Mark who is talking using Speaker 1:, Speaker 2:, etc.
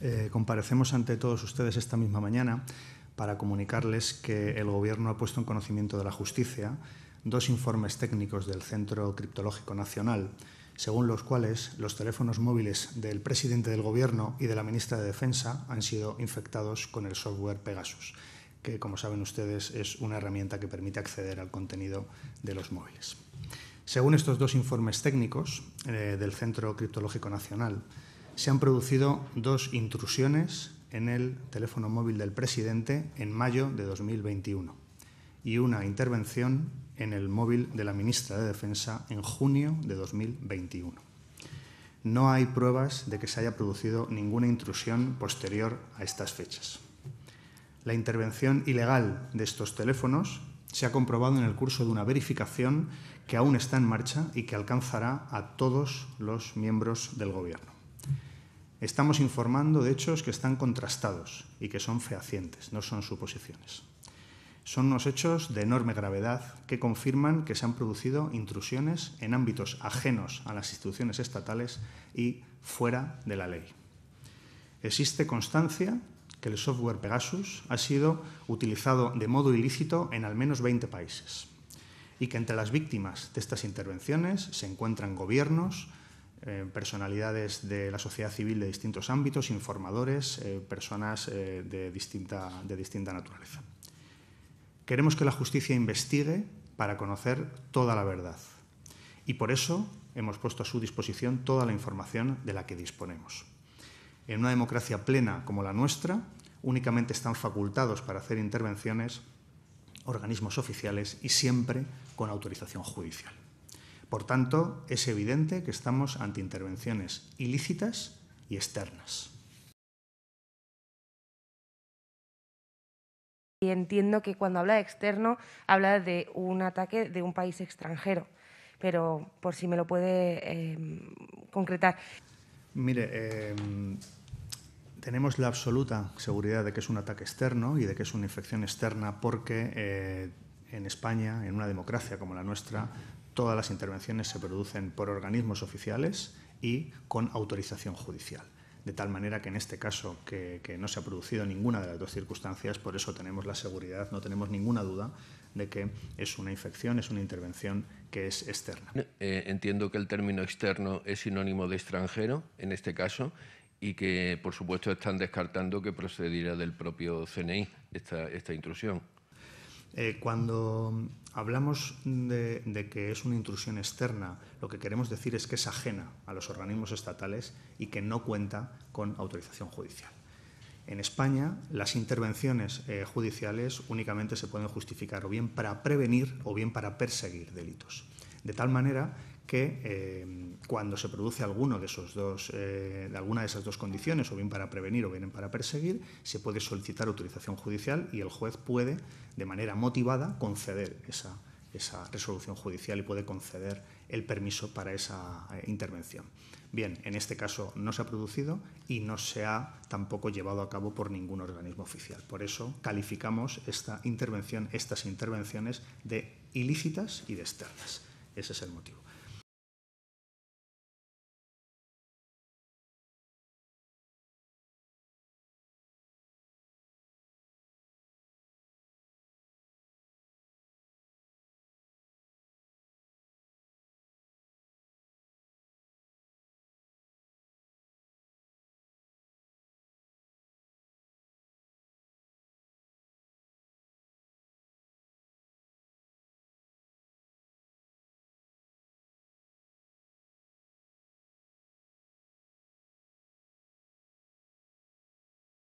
Speaker 1: Eh, comparecemos ante todos ustedes esta misma mañana para comunicarles que el Gobierno ha puesto en conocimiento de la justicia dos informes técnicos del Centro Criptológico Nacional, según los cuales los teléfonos móviles del presidente del Gobierno y de la ministra de Defensa han sido infectados con el software Pegasus, que, como saben ustedes, es una herramienta que permite acceder al contenido de los móviles. Según estos dos informes técnicos eh, del Centro Criptológico Nacional, se han producido dos intrusiones en el teléfono móvil del presidente en mayo de 2021 y una intervención en el móvil de la ministra de Defensa en junio de 2021. No hay pruebas de que se haya producido ninguna intrusión posterior a estas fechas. La intervención ilegal de estos teléfonos se ha comprobado en el curso de una verificación que aún está en marcha y que alcanzará a todos los miembros del Gobierno. Estamos informando de hechos que están contrastados y que son fehacientes, no son suposiciones. Son unos hechos de enorme gravedad que confirman que se han producido intrusiones en ámbitos ajenos a las instituciones estatales y fuera de la ley. Existe constancia que el software Pegasus ha sido utilizado de modo ilícito en al menos 20 países y que entre las víctimas de estas intervenciones se encuentran gobiernos, eh, personalidades de la sociedad civil de distintos ámbitos, informadores, eh, personas eh, de, distinta, de distinta naturaleza. Queremos que la justicia investigue para conocer toda la verdad y por eso hemos puesto a su disposición toda la información de la que disponemos. En una democracia plena como la nuestra, únicamente están facultados para hacer intervenciones organismos oficiales y siempre con autorización judicial. Por tanto, es evidente que estamos ante intervenciones ilícitas y externas. Y entiendo que cuando habla de externo, habla de un ataque de un país extranjero, pero por si me lo puede em, concretar. Mire, em, tenemos la absoluta seguridad de que es un ataque externo y de que es una infección externa porque eh, en España, en una democracia como la nuestra, Todas las intervenciones se producen por organismos oficiales y con autorización judicial. De tal manera que en este caso, que, no se ha producido ninguna de las dos circunstancias, por eso tenemos la seguridad, no tenemos ninguna duda de que es una infección, es una intervención que es externa. Eh, entiendo que el término externo es sinónimo de extranjero en este caso y que, por supuesto, están descartando que procediera del propio CNI esta, esta intrusión. Eh, cuando hablamos de, que es una intrusión externa, lo que queremos decir es que es ajena a los organismos estatales y que no cuenta con autorización judicial. En España, las intervenciones eh, judiciales únicamente se pueden justificar o bien para prevenir o bien para perseguir delitos. De tal manera que eh, cuando se produce alguno de esos dos, eh, alguna de esas dos condiciones, o bien para prevenir o bien para perseguir, se puede solicitar autorización judicial y el juez puede, de manera motivada, conceder esa, resolución judicial y puede conceder el permiso para esa eh, intervención. Bien, en este caso no se ha producido y no se ha tampoco llevado a cabo por ningún organismo oficial. Por eso calificamos estas intervenciones de ilícitas y de externas. Ese es el motivo.